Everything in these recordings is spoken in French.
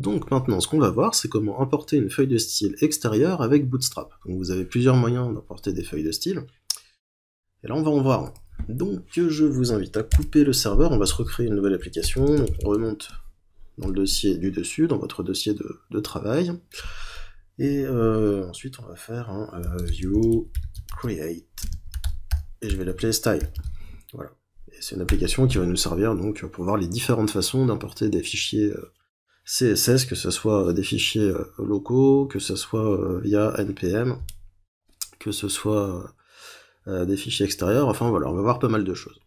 Donc maintenant, ce qu'on va voir, c'est comment importer une feuille de style extérieure avec Bootstrap. Donc vous avez plusieurs moyens d'importer des feuilles de style. Et là, on va en voir Donc je vous invite à couper le serveur, on va se recréer une nouvelle application. Donc on remonte dans le dossier du dessus, dans votre dossier de, travail. Et euh, ensuite, on va faire un euh, view create. Et je vais l'appeler style. Voilà. c'est une application qui va nous servir donc pour voir les différentes façons d'importer des fichiers euh, CSS, que ce soit euh, des fichiers euh, locaux, que ce soit euh, via NPM, que ce soit des fichiers extérieurs, enfin voilà, on va voir pas mal de choses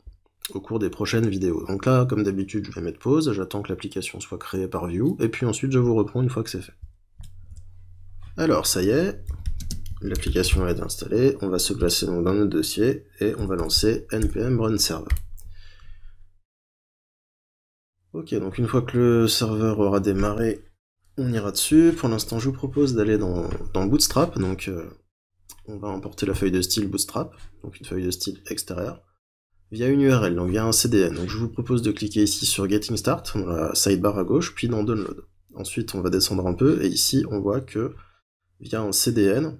au cours des prochaines vidéos. Donc là, comme d'habitude, je vais mettre pause, j'attends que l'application soit créée par Vue, et puis ensuite je vous reprends une fois que c'est fait. Alors ça y est, l'application est installée, on va se placer dans notre dossier, et on va lancer npm run server. Ok, donc une fois que le serveur aura démarré, on ira dessus. Pour l'instant, je vous propose d'aller dans, Bootstrap. Donc, euh, on va importer la feuille de style Bootstrap, donc une feuille de style extérieure, via une URL, donc via un CDN. Donc, je vous propose de cliquer ici sur Getting Start, dans la sidebar à gauche, puis dans Download. Ensuite, on va descendre un peu, et ici, on voit que via un CDN,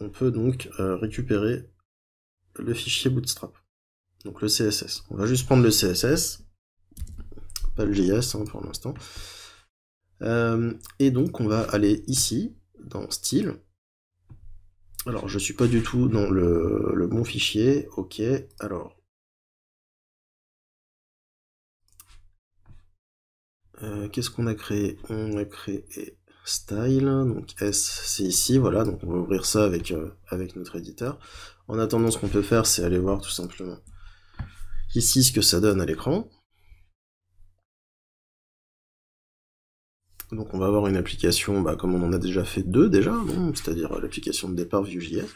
on peut donc euh, récupérer le fichier Bootstrap, donc le CSS. On va juste prendre le CSS, JS hein, pour l'instant. Euh, et donc on va aller ici, dans style. Alors je suis pas du tout dans le, bon fichier, ok, alors. Euh, qu'est-ce qu'on a créé On a créé style, donc S c'est ici, voilà, donc on va ouvrir ça avec, euh, avec notre éditeur. En attendant, ce qu'on peut faire, c'est aller voir tout simplement ici ce que ça donne à l'écran. Donc on va avoir une application, bah, comme on en a déjà fait deux déjà, hein, c'est-à-dire euh, l'application de départ Vue.js.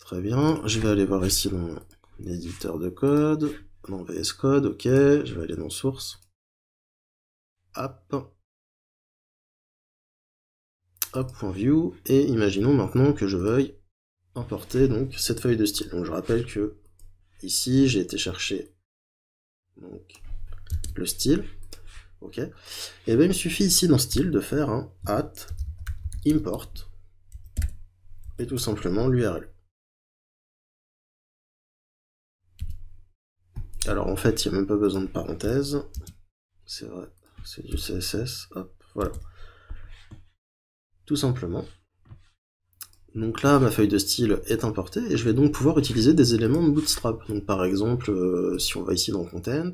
Très bien, je vais aller voir ici mon éditeur de code, dans VS Code, ok, je vais aller dans source. App. App.view, et imaginons maintenant que je veuille importer donc cette feuille de style. Donc je rappelle que ici j'ai été chercher le style, Ok Et eh bien, il me suffit ici dans style de faire un at import et tout simplement l'URL. Alors en fait, il n'y a même pas besoin de parenthèse. C'est vrai, c'est du CSS. Hop, voilà. Tout simplement. Donc là, ma feuille de style est importée et je vais donc pouvoir utiliser des éléments de Bootstrap. Donc par exemple, euh, si on va ici dans Content,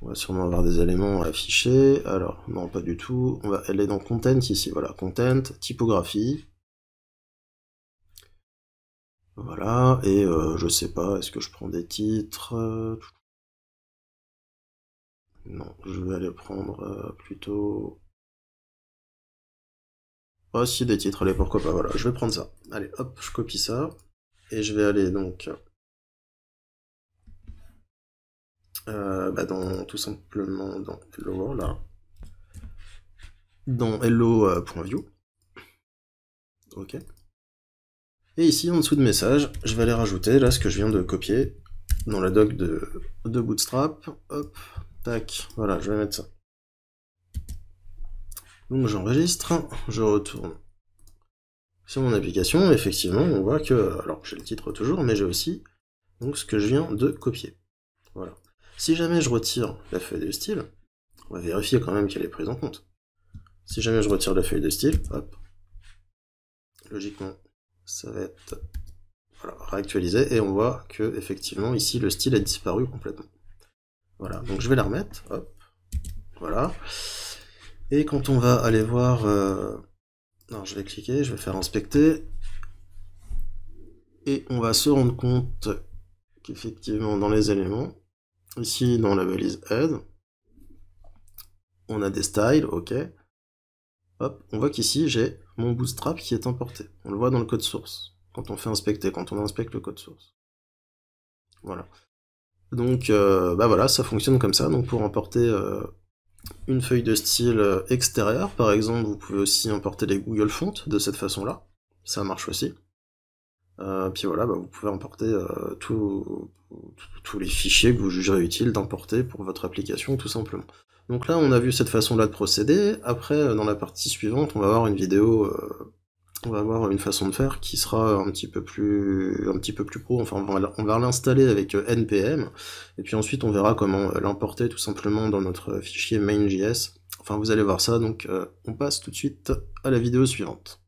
on va sûrement avoir des éléments affichés. Alors, non, pas du tout. On va aller dans Content ici. Voilà, Content, typographie. Voilà, et euh, je sais pas, est-ce que je prends des titres euh? Non, je vais aller prendre euh, plutôt... Ah si, des titres, allez, pourquoi pas, voilà, je vais prendre ça. Allez, hop, je copie ça, et je vais aller donc Euh, bah, dans, tout simplement dans Hello là. dans hello.view. Ok. Et ici, en dessous de message, je vais aller rajouter là ce que je viens de copier dans la doc de, de Bootstrap. Hop, tac, voilà, je vais mettre ça. Donc j'enregistre, je retourne sur mon application, effectivement, on voit que, alors j'ai le titre toujours, mais j'ai aussi donc ce que je viens de copier. Voilà. Si jamais je retire la feuille de style, on va vérifier quand même qu'elle est prise en compte. Si jamais je retire la feuille de style, hop, logiquement, ça va être réactualisé et on voit que effectivement ici le style a disparu complètement. Voilà, donc je vais la remettre, hop, voilà. Et quand on va aller voir, euh... je vais cliquer, je vais faire inspecter et on va se rendre compte qu'effectivement dans les éléments, Ici, dans la balise Head, on a des styles, ok. Hop, on voit qu'ici, j'ai mon bootstrap qui est importé. On le voit dans le code source, quand on fait inspecter, quand on inspecte le code source. Voilà. Donc, euh, bah voilà, ça fonctionne comme ça. Donc, pour importer euh, une feuille de style euh, extérieure, par exemple, vous pouvez aussi importer les Google Fonts de cette façon-là. Ça marche aussi. Euh, puis voilà, bah, vous pouvez importer euh, tous les fichiers que vous jugerez utiles d'importer pour votre application, tout simplement. Donc là, on a vu cette façon-là de procéder. Après, euh, dans la partie suivante, on va avoir une vidéo, on va avoir une façon de faire qui sera un petit peu plus, un petit peu plus pro. Enfin, on va l'installer avec npm, et puis ensuite, on verra comment l'importer tout simplement dans notre fichier main.js. Enfin, vous allez voir ça. Donc, on passe tout de suite à la vidéo suivante.